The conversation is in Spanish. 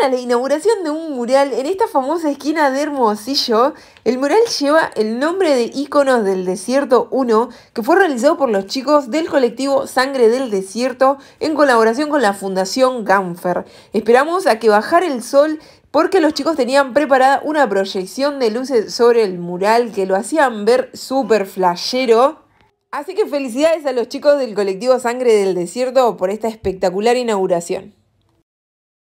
a la inauguración de un mural en esta famosa esquina de Hermosillo. El mural lleva el nombre de Iconos del Desierto 1, que fue realizado por los chicos del colectivo Sangre del Desierto en colaboración con la Fundación Gamfer Esperamos a que bajara el sol porque los chicos tenían preparada una proyección de luces sobre el mural que lo hacían ver súper flashero. Así que felicidades a los chicos del colectivo Sangre del Desierto por esta espectacular inauguración.